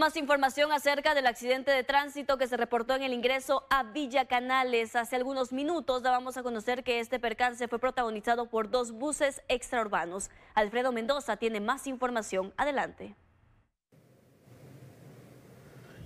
Más información acerca del accidente de tránsito que se reportó en el ingreso a Villa Canales. Hace algunos minutos dábamos a conocer que este percance fue protagonizado por dos buses extraurbanos. Alfredo Mendoza tiene más información. Adelante.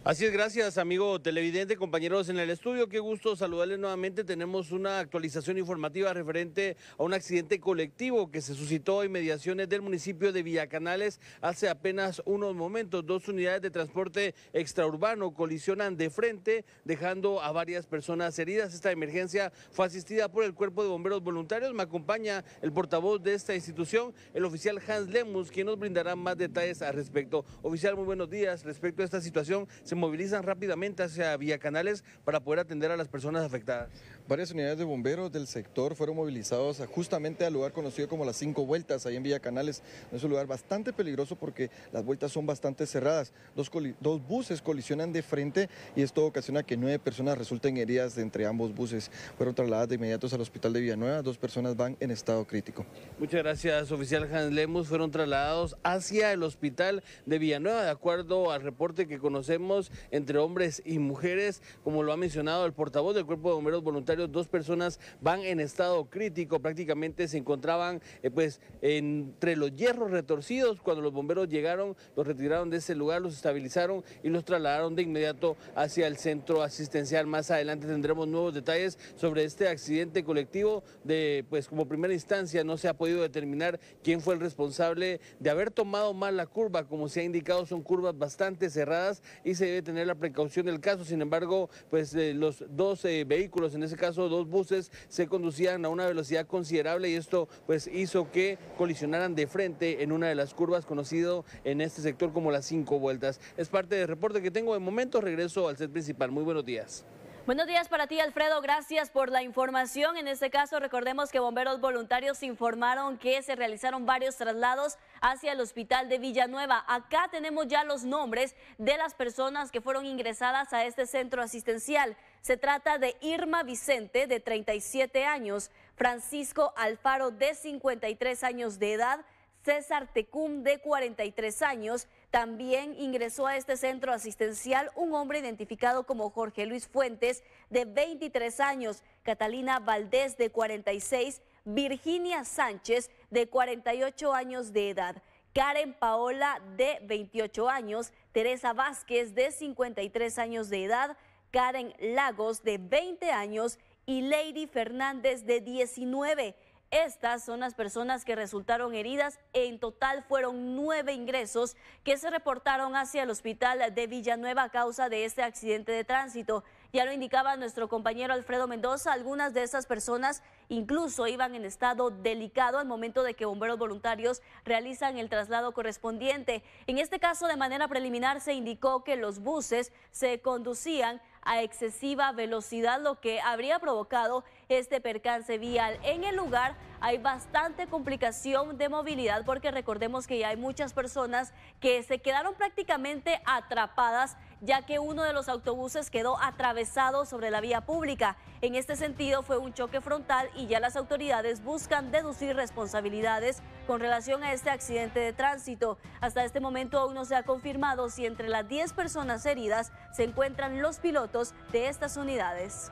Así es, gracias amigo televidente, compañeros en el estudio, qué gusto saludarles nuevamente. Tenemos una actualización informativa referente a un accidente colectivo que se suscitó en mediaciones del municipio de Villacanales hace apenas unos momentos. Dos unidades de transporte extraurbano colisionan de frente, dejando a varias personas heridas. Esta emergencia fue asistida por el Cuerpo de Bomberos Voluntarios. Me acompaña el portavoz de esta institución, el oficial Hans Lemus, quien nos brindará más detalles al respecto. Oficial, muy buenos días. Respecto a esta situación, movilizan rápidamente hacia Vía Canales para poder atender a las personas afectadas. Varias unidades de bomberos del sector fueron movilizados justamente al lugar conocido como las cinco vueltas, ahí en Villa Canales. Es un lugar bastante peligroso porque las vueltas son bastante cerradas. Dos, dos buses colisionan de frente y esto ocasiona que nueve personas resulten heridas entre ambos buses. Fueron trasladadas de inmediato al hospital de Villanueva. Dos personas van en estado crítico. Muchas gracias, oficial Hans Lemus. Fueron trasladados hacia el hospital de Villanueva, de acuerdo al reporte que conocemos entre hombres y mujeres. Como lo ha mencionado el portavoz del Cuerpo de Bomberos Voluntarios, dos personas van en estado crítico, prácticamente se encontraban eh, pues entre los hierros retorcidos. Cuando los bomberos llegaron, los retiraron de ese lugar, los estabilizaron y los trasladaron de inmediato hacia el centro asistencial. Más adelante tendremos nuevos detalles sobre este accidente colectivo de pues como primera instancia no se ha podido determinar quién fue el responsable de haber tomado mal la curva, como se ha indicado son curvas bastante cerradas y se de tener la precaución del caso. Sin embargo, pues eh, los dos eh, vehículos, en ese caso dos buses, se conducían a una velocidad considerable y esto pues hizo que colisionaran de frente en una de las curvas conocido en este sector como las cinco vueltas. Es parte del reporte que tengo de momento. Regreso al set principal. Muy buenos días. Buenos días para ti, Alfredo. Gracias por la información. En este caso, recordemos que bomberos voluntarios informaron que se realizaron varios traslados hacia el hospital de Villanueva. Acá tenemos ya los nombres de las personas que fueron ingresadas a este centro asistencial. Se trata de Irma Vicente, de 37 años, Francisco Alfaro, de 53 años de edad, César Tecum, de 43 años. También ingresó a este centro asistencial un hombre identificado como Jorge Luis Fuentes, de 23 años, Catalina Valdés, de 46, Virginia Sánchez, de 48 años de edad. Karen Paola, de 28 años, Teresa Vázquez, de 53 años de edad, Karen Lagos, de 20 años, y Lady Fernández, de 19. Estas son las personas que resultaron heridas. En total fueron nueve ingresos que se reportaron hacia el hospital de Villanueva a causa de este accidente de tránsito. Ya lo indicaba nuestro compañero Alfredo Mendoza, algunas de estas personas incluso iban en estado delicado al momento de que bomberos voluntarios realizan el traslado correspondiente. En este caso, de manera preliminar, se indicó que los buses se conducían a excesiva velocidad, lo que habría provocado este percance vial. En el lugar hay bastante complicación de movilidad porque recordemos que ya hay muchas personas que se quedaron prácticamente atrapadas ya que uno de los autobuses quedó atravesado sobre la vía pública. En este sentido fue un choque frontal y ya las autoridades buscan deducir responsabilidades con relación a este accidente de tránsito. Hasta este momento aún no se ha confirmado si entre las 10 personas heridas se encuentran los pilotos de estas unidades.